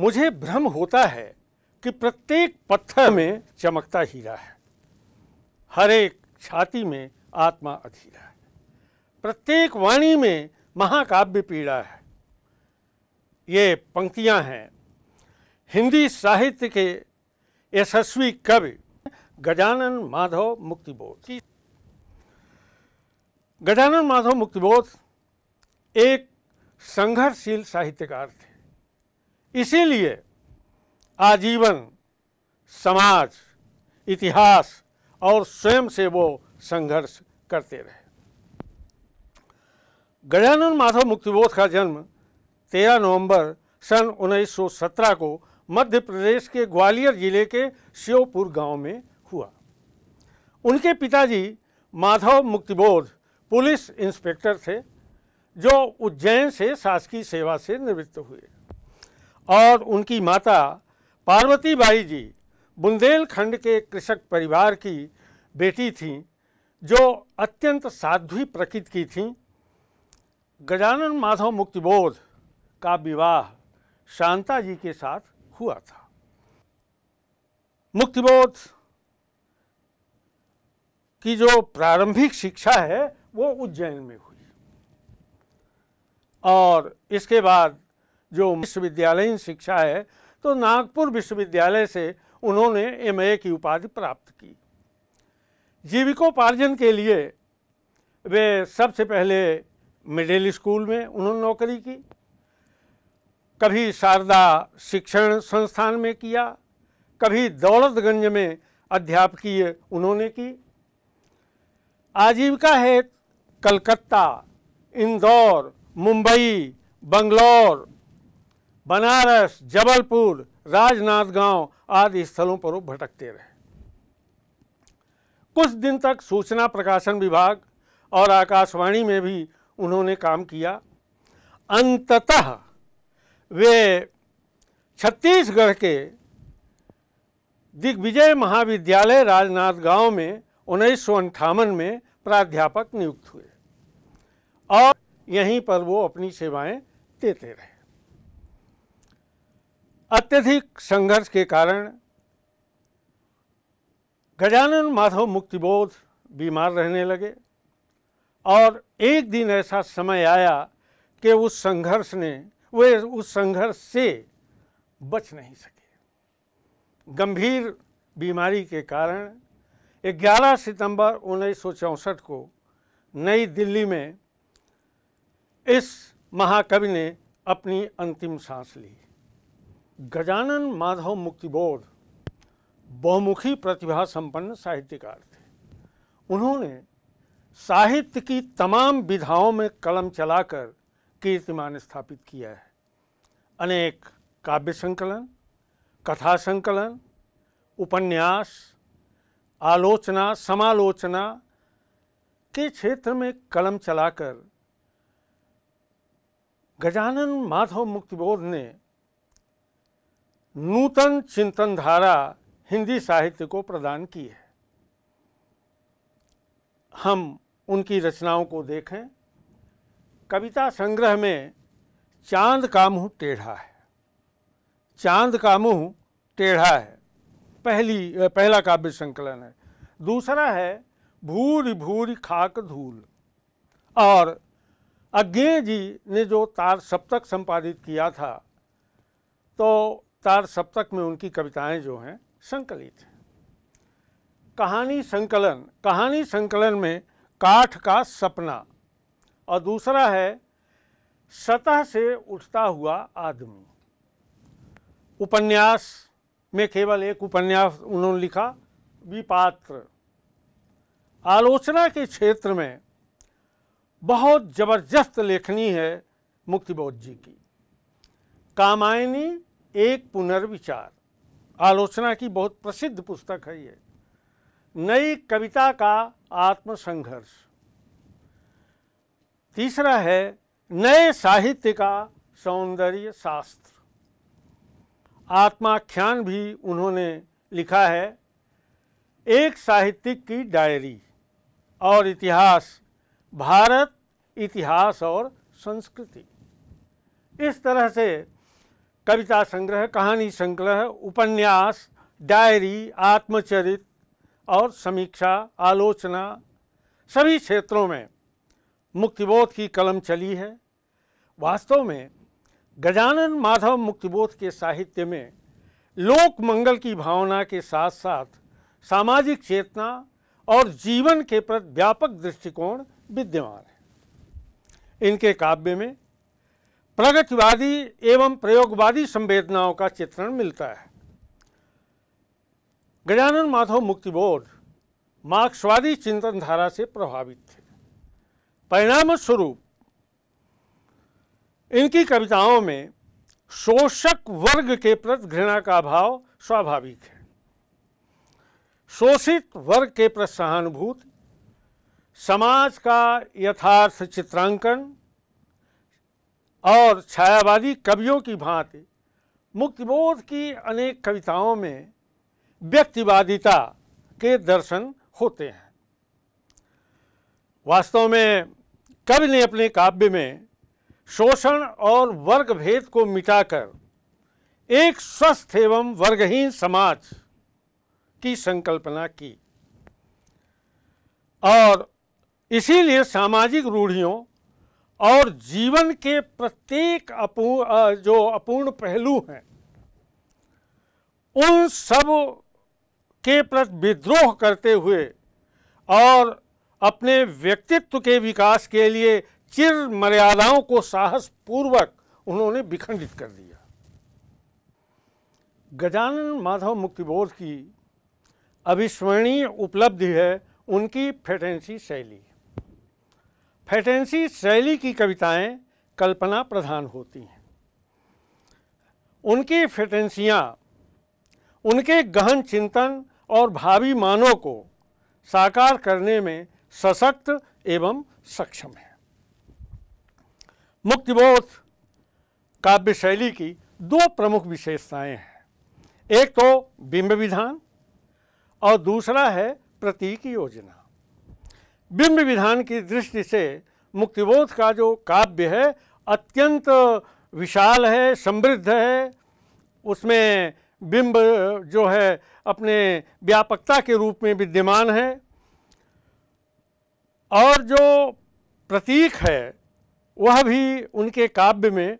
मुझे भ्रम होता है कि प्रत्येक पत्थर में चमकता हीरा है हर एक छाती में आत्मा अधीरा है प्रत्येक वाणी में महाकाव्य पीड़ा है ये पंक्तियां हैं हिंदी साहित्य के यशस्वी कवि गजानन माधव मुक्तिबोध की गजानन माधव मुक्तिबोध एक संघर्षशील साहित्यकार थे इसीलिए आजीवन समाज इतिहास और स्वयं से वो संघर्ष करते रहे गजानन माधव मुक्तिबोध का जन्म 13 नवंबर सन 1917 को मध्य प्रदेश के ग्वालियर जिले के श्योपुर गांव में हुआ उनके पिताजी माधव मुक्तिबोध पुलिस इंस्पेक्टर थे जो उज्जैन से शासकीय सेवा से निवृत्त हुए और उनकी माता पार्वती बाई जी बुंदेलखंड के कृषक परिवार की बेटी थीं जो अत्यंत साध्वी प्रकृति की थीं गजानन माधव मुक्तिबोध का विवाह शांता जी के साथ हुआ था मुक्तिबोध की जो प्रारंभिक शिक्षा है वो उज्जैन में हुई और इसके बाद जो विश्वविद्यालयीन शिक्षा है तो नागपुर विश्वविद्यालय से उन्होंने एम की उपाधि प्राप्त की जीविकोपार्जन के लिए वे सबसे पहले मिडिल स्कूल में उन्होंने नौकरी की कभी शारदा शिक्षण संस्थान में किया कभी दौलतगंज में अध्यापकीय उन्होंने की आजीविका है कलकत्ता इंदौर मुंबई बंगलौर बनारस जबलपुर राजनांदगांव आदि स्थलों पर वो भटकते रहे कुछ दिन तक सूचना प्रकाशन विभाग और आकाशवाणी में भी उन्होंने काम किया अंततः वे छत्तीसगढ़ के दिग्विजय महाविद्यालय राजनांदगांव में उन्नीस में प्राध्यापक नियुक्त हुए और यहीं पर वो अपनी सेवाएं देते रहे अत्यधिक संघर्ष के कारण गजानन माधव मुक्तिबोध बीमार रहने लगे और एक दिन ऐसा समय आया कि उस संघर्ष ने वे उस संघर्ष से बच नहीं सके गंभीर बीमारी के कारण 11 सितंबर उन्नीस को नई दिल्ली में इस महाकवि ने अपनी अंतिम सांस ली गजानन माधव मुक्तिबोध बहुमुखी प्रतिभा संपन्न साहित्यकार थे उन्होंने साहित्य की तमाम विधाओं में कलम चलाकर कीर्तिमान स्थापित किया है अनेक काव्य संकलन कथा संकलन उपन्यास आलोचना समालोचना के क्षेत्र में कलम चलाकर गजानन माधव मुक्तिबोध ने नूतन चिंतन धारा हिंदी साहित्य को प्रदान की है हम उनकी रचनाओं को देखें कविता संग्रह में चांद का मुँह टेढ़ा है चांद का मुँह टेढ़ा है पहली पहला काव्य संकलन है दूसरा है भूरी भूरी खाक धूल और अज्ञे जी ने जो तार सप्तक संपादित किया था तो चार सप्तक में उनकी कविताएं जो हैं संकलित हैं कहानी संकलन कहानी संकलन में काठ का सपना और दूसरा है सतह से उठता हुआ आदमी उपन्यास में केवल एक उपन्यास उन्होंने लिखा विपात्र आलोचना के क्षेत्र में बहुत जबरदस्त लेखनी है मुक्तिबोध जी की कामायनी एक पुनर्विचार आलोचना की बहुत प्रसिद्ध पुस्तक है ये नई कविता का आत्मसंघर्ष तीसरा है नए साहित्य का सौंदर्य शास्त्र आत्माख्यान भी उन्होंने लिखा है एक साहित्यिक की डायरी और इतिहास भारत इतिहास और संस्कृति इस तरह से कविता संग्रह कहानी संग्रह उपन्यास डायरी आत्मचरित और समीक्षा आलोचना सभी क्षेत्रों में मुक्तिबोध की कलम चली है वास्तव में गजानन माधव मुक्तिबोध के साहित्य में लोक मंगल की भावना के साथ साथ सामाजिक चेतना और जीवन के प्रति व्यापक दृष्टिकोण विद्यमान है इनके काव्य में प्रगतिवादी एवं प्रयोगवादी संवेदनाओं का चित्रण मिलता है गजानन माधव मुक्तिबोध मार्क्सवादी चिंतन धारा से प्रभावित थे परिणाम स्वरूप इनकी कविताओं में शोषक वर्ग के प्रति घृणा का भाव स्वाभाविक है शोषित वर्ग के प्रति सहानुभूति समाज का यथार्थ चित्रांकन और छायावादी कवियों की भांति मुक्तिबोध की अनेक कविताओं में व्यक्तिवादिता के दर्शन होते हैं वास्तव में कवि ने अपने काव्य में शोषण और वर्ग भेद को मिटाकर एक स्वस्थ एवं वर्गहीन समाज की संकल्पना की और इसीलिए सामाजिक रूढ़ियों और जीवन के प्रत्येक अपूर्ण जो अपूर्ण पहलू हैं उन सब के प्रति विद्रोह करते हुए और अपने व्यक्तित्व के विकास के लिए चिर मर्यादाओं को साहस पूर्वक उन्होंने विखंडित कर दिया गजानन माधव मुक्ति बोध की अविस्मरणीय उपलब्धि है उनकी फेटेंसी शैली फैटेंसी शैली की कविताएं कल्पना प्रधान होती हैं उनकी फैटेंसियाँ उनके गहन चिंतन और भावी मानों को साकार करने में सशक्त एवं सक्षम है मुक्तिबोध काव्य शैली की दो प्रमुख विशेषताएं हैं एक तो बिंब विधान और दूसरा है प्रतीक योजना बिंब विधान की दृष्टि से मुक्तिबोध का जो काव्य है अत्यंत विशाल है समृद्ध है उसमें बिंब जो है अपने व्यापकता के रूप में विद्यमान है और जो प्रतीक है वह भी उनके काव्य में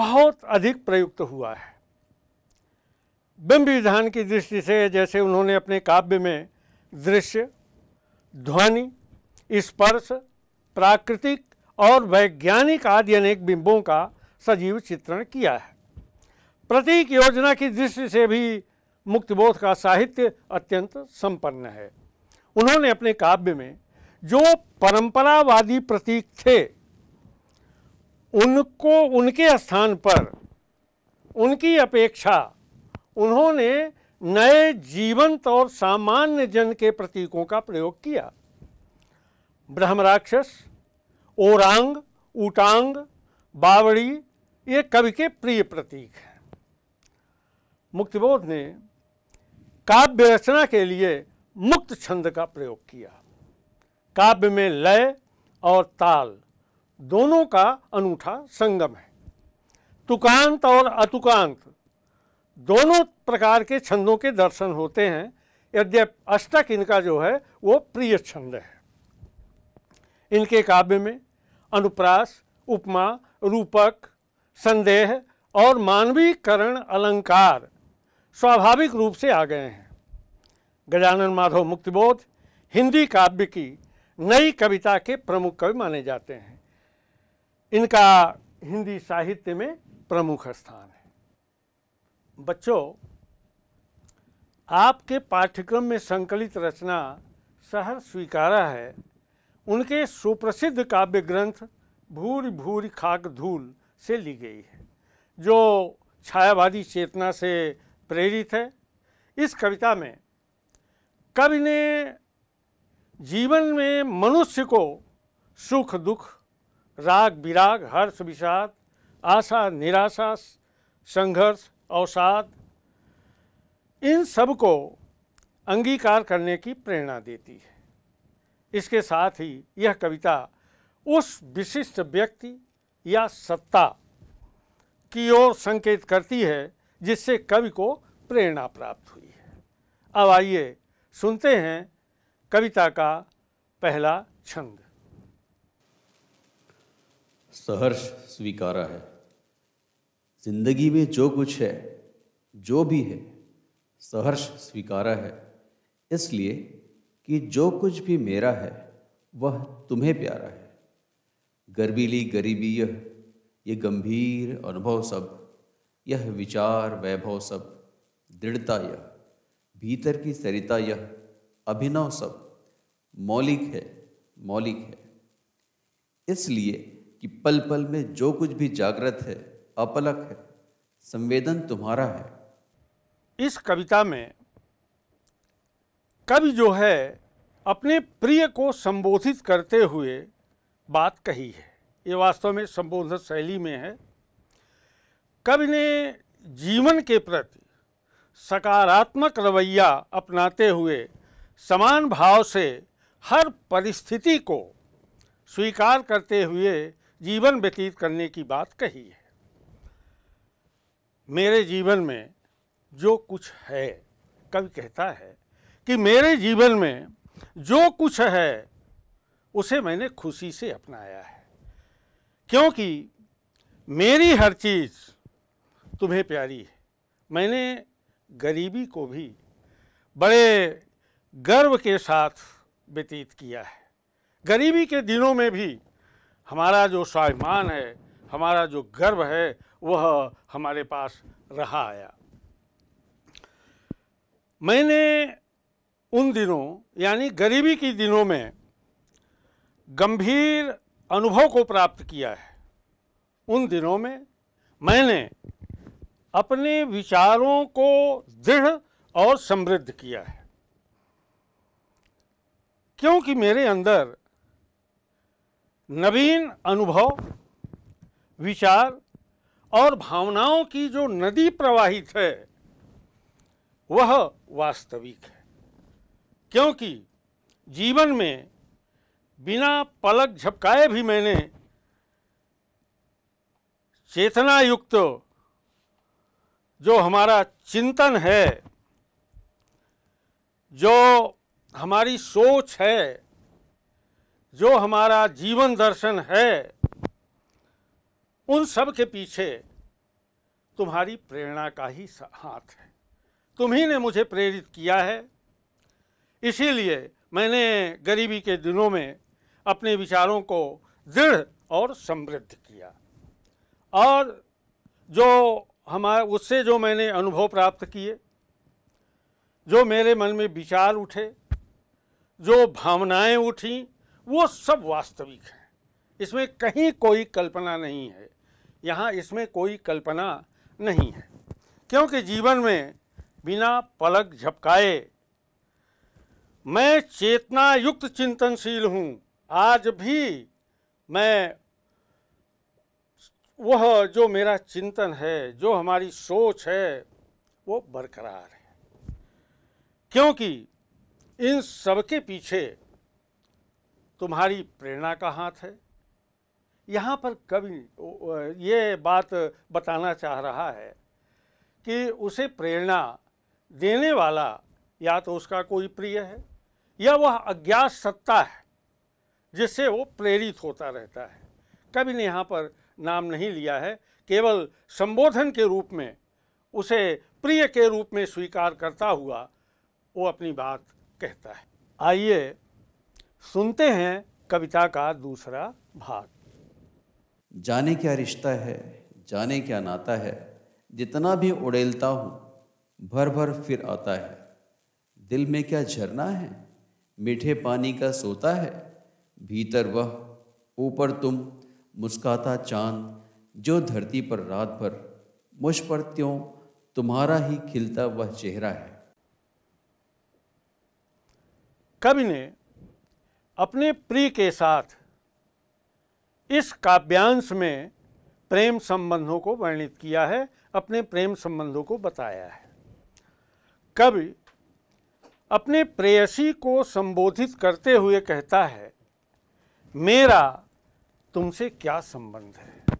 बहुत अधिक प्रयुक्त हुआ है बिंब विधान की दृष्टि से जैसे उन्होंने अपने काव्य में दृश्य ध्वनि स्पर्श प्राकृतिक और वैज्ञानिक आदि अनेक बिंबों का सजीव चित्रण किया है प्रतीक योजना की दृष्टि से भी मुक्तिबोध का साहित्य अत्यंत संपन्न है उन्होंने अपने काव्य में जो परंपरावादी प्रतीक थे उनको उनके स्थान पर उनकी अपेक्षा उन्होंने नए जीवंत और सामान्य जन के प्रतीकों का प्रयोग किया ब्रह्म राक्षस ओरांग ऊटांग बावड़ी ये कवि के प्रिय प्रतीक हैं मुक्तिबोध ने काव्य रचना के लिए मुक्त छंद का प्रयोग किया काव्य में लय और ताल दोनों का अनूठा संगम है तुकांत और अतुकांत दोनों प्रकार के छंदों के दर्शन होते हैं यद्यप अष्टक इनका जो है वो प्रिय छंद है इनके काव्य में अनुप्रास उपमा रूपक संदेह और मानवीकरण अलंकार स्वाभाविक रूप से आ गए हैं गजानन माधव मुक्तिबोध हिंदी काव्य की नई कविता के प्रमुख कवि माने जाते हैं इनका हिंदी साहित्य में प्रमुख स्थान है बच्चों आपके पाठ्यक्रम में संकलित रचना सहर स्वीकारा है उनके सुप्रसिद्ध काव्य ग्रंथ भूर भूर खाक धूल से ली गई है जो छायावादी चेतना से प्रेरित है इस कविता में कवि ने जीवन में मनुष्य को सुख दुख राग विराग हर्ष विषाद आशा निराशा संघर्ष अवसाद इन सब को अंगीकार करने की प्रेरणा देती है इसके साथ ही यह कविता उस विशिष्ट व्यक्ति या सत्ता की ओर संकेत करती है जिससे कवि को प्रेरणा प्राप्त हुई है अब आइए सुनते हैं कविता का पहला छंद सहर्ष स्वीकारा है जिंदगी में जो कुछ है जो भी है सहर्ष स्वीकारा है इसलिए कि जो कुछ भी मेरा है वह तुम्हें प्यारा है गर्बीली गरीबी यह ये गंभीर अनुभव सब यह विचार वैभव सब दृढ़ता यह भीतर की सरिता यह अभिनव सब मौलिक है मौलिक है इसलिए कि पल पल में जो कुछ भी जागृत है अपलक है संवेदन तुम्हारा है इस कविता में कवि जो है अपने प्रिय को संबोधित करते हुए बात कही है ये वास्तव में संबोधन शैली में है कवि ने जीवन के प्रति सकारात्मक रवैया अपनाते हुए समान भाव से हर परिस्थिति को स्वीकार करते हुए जीवन व्यतीत करने की बात कही है मेरे जीवन में जो कुछ है कवि कहता है कि मेरे जीवन में जो कुछ है उसे मैंने खुशी से अपनाया है क्योंकि मेरी हर चीज़ तुम्हें प्यारी है मैंने गरीबी को भी बड़े गर्व के साथ व्यतीत किया है गरीबी के दिनों में भी हमारा जो स्वाभिमान है हमारा जो गर्व है वह हमारे पास रहा आया मैंने उन दिनों यानी गरीबी के दिनों में गंभीर अनुभव को प्राप्त किया है उन दिनों में मैंने अपने विचारों को दृढ़ और समृद्ध किया है क्योंकि मेरे अंदर नवीन अनुभव विचार और भावनाओं की जो नदी प्रवाहित है वह वास्तविक है क्योंकि जीवन में बिना पलक झपकाए भी मैंने चेतना युक्त जो हमारा चिंतन है जो हमारी सोच है जो हमारा जीवन दर्शन है उन सब के पीछे तुम्हारी प्रेरणा का ही हाथ है तुम्ही ने मुझे प्रेरित किया है इसीलिए मैंने गरीबी के दिनों में अपने विचारों को दृढ़ और समृद्ध किया और जो हमारे उससे जो मैंने अनुभव प्राप्त किए जो मेरे मन में विचार उठे जो भावनाएं उठी वो सब वास्तविक हैं इसमें कहीं कोई कल्पना नहीं है यहाँ इसमें कोई कल्पना नहीं है क्योंकि जीवन में बिना पलक झपकाए मैं चेतना युक्त चिंतनशील हूँ आज भी मैं वह जो मेरा चिंतन है जो हमारी सोच है वो बरकरार है क्योंकि इन सबके पीछे तुम्हारी प्रेरणा का हाथ है यहाँ पर कवि ये बात बताना चाह रहा है कि उसे प्रेरणा देने वाला या तो उसका कोई प्रिय है या वह अज्ञात सत्ता है जिससे वो प्रेरित होता रहता है कभी ने यहाँ पर नाम नहीं लिया है केवल संबोधन के रूप में उसे प्रिय के रूप में स्वीकार करता हुआ वो अपनी बात कहता है आइए सुनते हैं कविता का दूसरा भाग जाने क्या रिश्ता है जाने क्या नाता है जितना भी उड़ेलता हूँ भर भर फिर आता है दिल में क्या झरना है मीठे पानी का सोता है भीतर वह ऊपर तुम मुस्काता चांद जो धरती पर रात भर मुझ पर त्यों तुम्हारा ही खिलता वह चेहरा है कवि ने अपने प्रिय के साथ इस काव्यांश में प्रेम संबंधों को वर्णित किया है अपने प्रेम संबंधों को बताया है कवि अपने प्रेयसी को संबोधित करते हुए कहता है मेरा तुमसे क्या संबंध है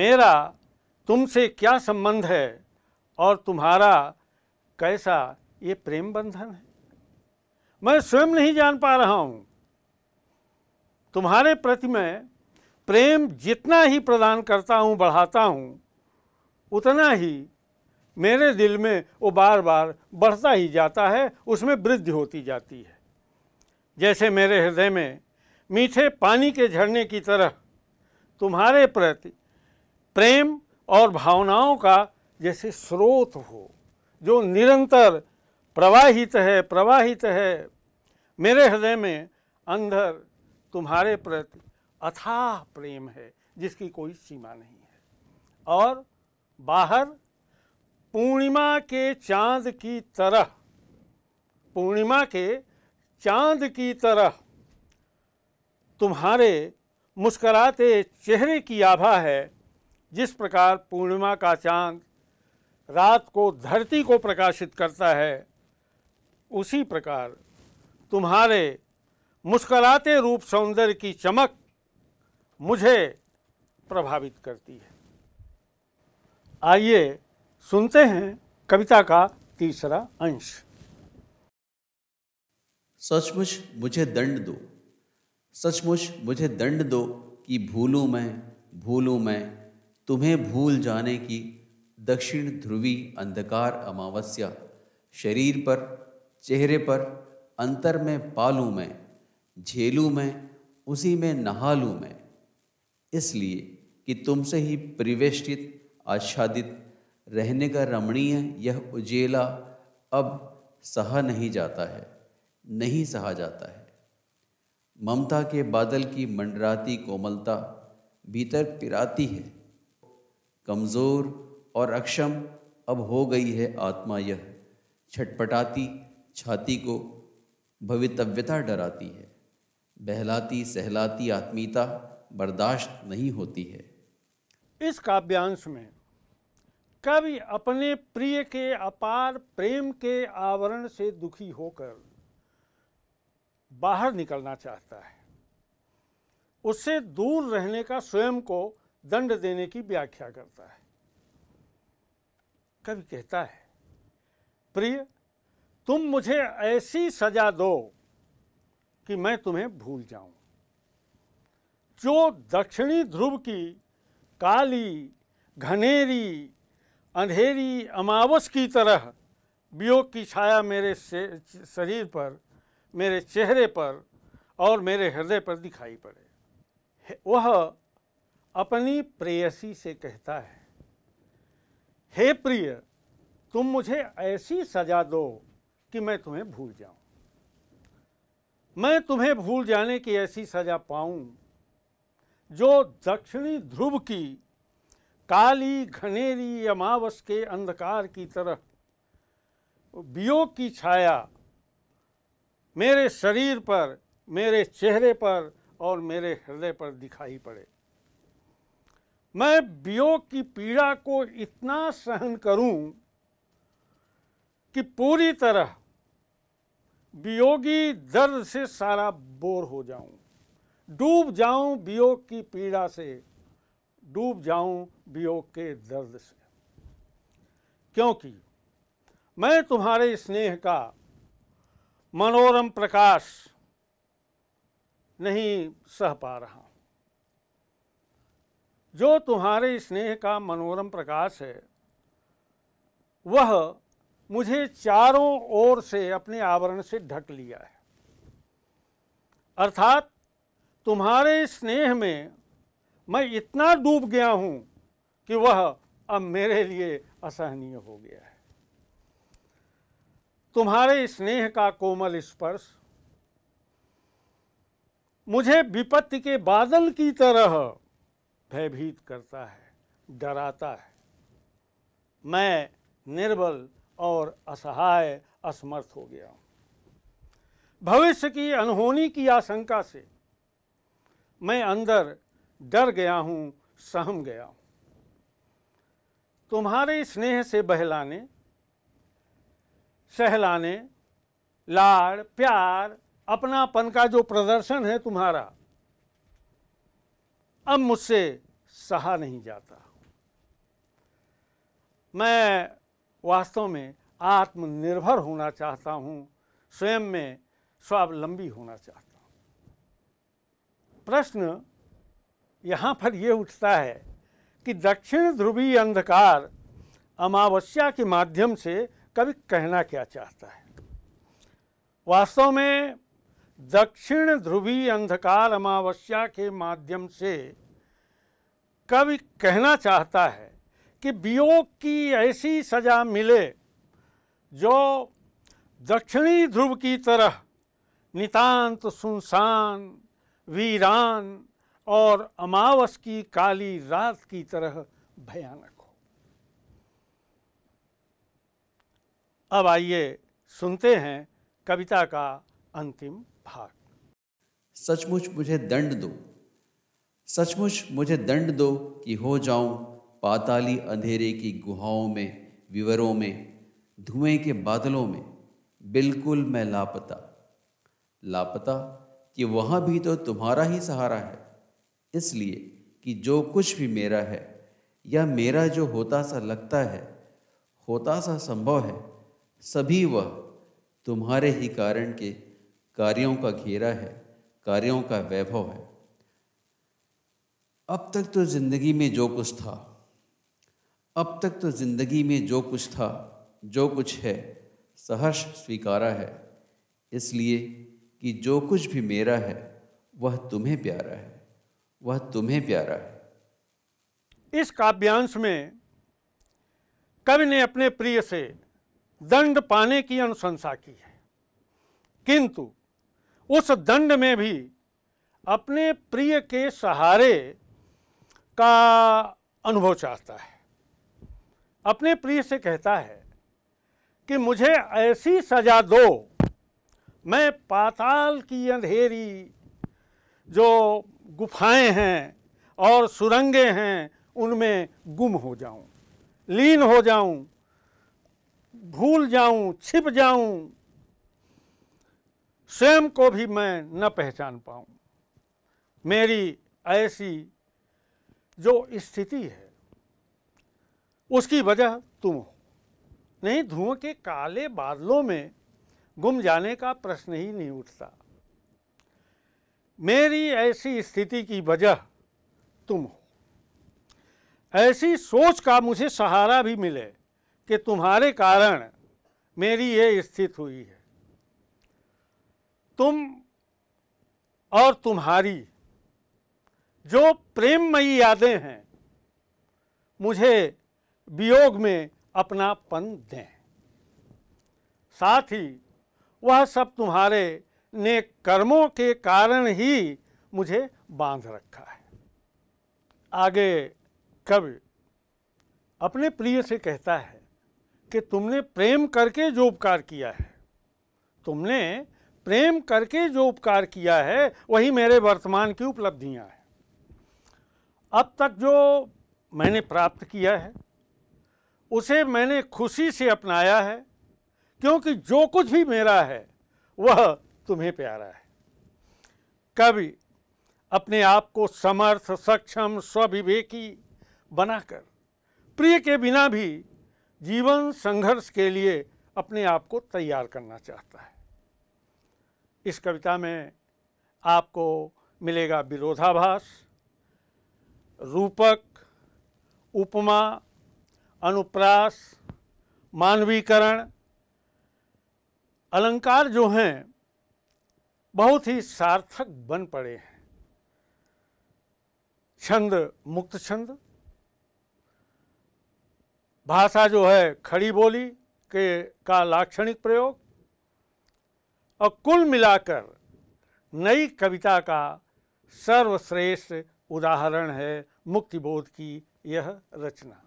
मेरा तुमसे क्या संबंध है और तुम्हारा कैसा ये प्रेम बंधन है मैं स्वयं नहीं जान पा रहा हूं तुम्हारे प्रति मैं प्रेम जितना ही प्रदान करता हूं बढ़ाता हूं उतना ही मेरे दिल में वो बार बार बढ़ता ही जाता है उसमें वृद्धि होती जाती है जैसे मेरे हृदय में मीठे पानी के झरने की तरह तुम्हारे प्रति प्रेम और भावनाओं का जैसे स्रोत हो जो निरंतर प्रवाहित है प्रवाहित है मेरे हृदय में अंदर तुम्हारे प्रति अथाह प्रेम है जिसकी कोई सीमा नहीं है और बाहर पूर्णिमा के चांद की तरह पूर्णिमा के चांद की तरह तुम्हारे मुस्कराते चेहरे की आभा है जिस प्रकार पूर्णिमा का चांद रात को धरती को प्रकाशित करता है उसी प्रकार तुम्हारे मुस्कराते रूप सौंदर्य की चमक मुझे प्रभावित करती है आइए सुनते हैं कविता का तीसरा अंश सचमुच मुझे दंड दो सचमुच मुझे दंड दो कि भूलू मैं भूलू मैं तुम्हें भूल जाने की दक्षिण ध्रुवी अंधकार अमावस्या शरीर पर चेहरे पर अंतर में पालू मैं झेलू मैं उसी में नहा लूँ मैं इसलिए कि तुमसे ही परिवेष्टित आच्छादित रहने का रमणीय यह उजेला अब सहा नहीं जाता है नहीं सहा जाता है ममता के बादल की मंडराती कोमलता भीतर पिराती है कमज़ोर और अक्षम अब हो गई है आत्मा यह छटपटाती छाती को भवितव्यता डराती है बहलाती सहलाती आत्मीयता बर्दाश्त नहीं होती है इस काव्यांश में कवि अपने प्रिय के अपार प्रेम के आवरण से दुखी होकर बाहर निकलना चाहता है उससे दूर रहने का स्वयं को दंड देने की व्याख्या करता है कवि कहता है प्रिय तुम मुझे ऐसी सजा दो कि मैं तुम्हें भूल जाऊं जो दक्षिणी ध्रुव की काली घनेरी अंधेरी अमावस की तरह वियोग की छाया मेरे शरीर पर मेरे चेहरे पर और मेरे हृदय पर दिखाई पड़े वह अपनी प्रेयसी से कहता है हे प्रिय तुम मुझे ऐसी सजा दो कि मैं तुम्हें भूल जाऊं मैं तुम्हें भूल जाने की ऐसी सजा पाऊं जो दक्षिणी ध्रुव की काली घनेरी अमावस के अंधकार की तरह वियोग की छाया मेरे शरीर पर मेरे चेहरे पर और मेरे हृदय पर दिखाई पड़े मैं वियोग की पीड़ा को इतना सहन करूं कि पूरी तरह वियोगी दर्द से सारा बोर हो जाऊं डूब जाऊं वियोग की पीड़ा से डूब जाऊं वियोग के दर्द से क्योंकि मैं तुम्हारे स्नेह का मनोरम प्रकाश नहीं सह पा रहा जो तुम्हारे स्नेह का मनोरम प्रकाश है वह मुझे चारों ओर से अपने आवरण से ढक लिया है अर्थात तुम्हारे स्नेह में मैं इतना डूब गया हूं कि वह अब मेरे लिए असहनीय हो गया है तुम्हारे स्नेह का कोमल स्पर्श मुझे विपत्ति के बादल की तरह भयभीत करता है डराता है मैं निर्बल और असहाय असमर्थ हो गया हूं भविष्य की अनहोनी की आशंका से मैं अंदर डर गया हूँ सहम गया हूँ तुम्हारे स्नेह से बहलाने सहलाने लाड़ प्यार अपनापन का जो प्रदर्शन है तुम्हारा अब मुझसे सहा नहीं जाता मैं वास्तव में आत्मनिर्भर होना चाहता हूँ स्वयं में स्वावलंबी होना चाहता हूँ प्रश्न यहाँ पर ये उठता है कि दक्षिण ध्रुवीय अंधकार अमावस्या के माध्यम से कवि कहना क्या चाहता है वास्तव में दक्षिण ध्रुवीय अंधकार अमावस्या के माध्यम से कवि कहना चाहता है कि वियोग की ऐसी सजा मिले जो दक्षिणी ध्रुव की तरह नितांत सुनसान वीरान और अमावस की काली रात की तरह भयानक हो अब आइए सुनते हैं कविता का अंतिम भाग सचमुच मुझे दंड दो सचमुच मुझे दंड दो कि हो जाऊं पाताली अंधेरे की गुहाओं में विवरों में धुएं के बादलों में बिल्कुल मैं लापता लापता कि वहां भी तो तुम्हारा ही सहारा है इसलिए कि जो कुछ भी मेरा है या मेरा जो होता सा लगता है होता सा संभव है सभी वह तुम्हारे ही कारण के कार्यों का घेरा है कार्यों का वैभव है अब तक तो जिंदगी में जो कुछ था अब तक तो जिंदगी में जो कुछ था जो कुछ है सहर्ष स्वीकारा है इसलिए कि जो कुछ भी मेरा है वह तुम्हें प्यारा है वह तुम्हें प्यारा है इस काव्यांश में कवि ने अपने प्रिय से दंड पाने की अनुशंसा की है किंतु उस दंड में भी अपने प्रिय के सहारे का अनुभव चाहता है अपने प्रिय से कहता है कि मुझे ऐसी सजा दो मैं पाताल की अंधेरी जो गुफाएं हैं और सुरंगें हैं उनमें गुम हो जाऊं, लीन हो जाऊं, भूल जाऊं, छिप जाऊं, स्वयं को भी मैं न पहचान पाऊं। मेरी ऐसी जो स्थिति है उसकी वजह तुम हो नहीं धुओं के काले बादलों में गुम जाने का प्रश्न ही नहीं उठता मेरी ऐसी स्थिति की वजह तुम हो ऐसी सोच का मुझे सहारा भी मिले कि तुम्हारे कारण मेरी ये स्थिति हुई है तुम और तुम्हारी जो प्रेममयी यादें हैं मुझे वियोग में अपनापन दें साथ ही वह सब तुम्हारे ने कर्मों के कारण ही मुझे बांध रखा है आगे कवि अपने प्रिय से कहता है कि तुमने प्रेम करके जो उपकार किया है तुमने प्रेम करके जो उपकार किया है वही मेरे वर्तमान की उपलब्धियां हैं अब तक जो मैंने प्राप्त किया है उसे मैंने खुशी से अपनाया है क्योंकि जो कुछ भी मेरा है वह तुम्हें प्यारा है कवि अपने आप को समर्थ सक्षम स्वविवेकी बनाकर प्रिय के बिना भी जीवन संघर्ष के लिए अपने आप को तैयार करना चाहता है इस कविता में आपको मिलेगा विरोधाभास रूपक उपमा अनुप्रास मानवीकरण अलंकार जो हैं बहुत ही सार्थक बन पड़े हैं छंद मुक्त छंद भाषा जो है खड़ी बोली के का लाक्षणिक प्रयोग और कुल मिलाकर नई कविता का सर्वश्रेष्ठ उदाहरण है मुक्तिबोध की यह रचना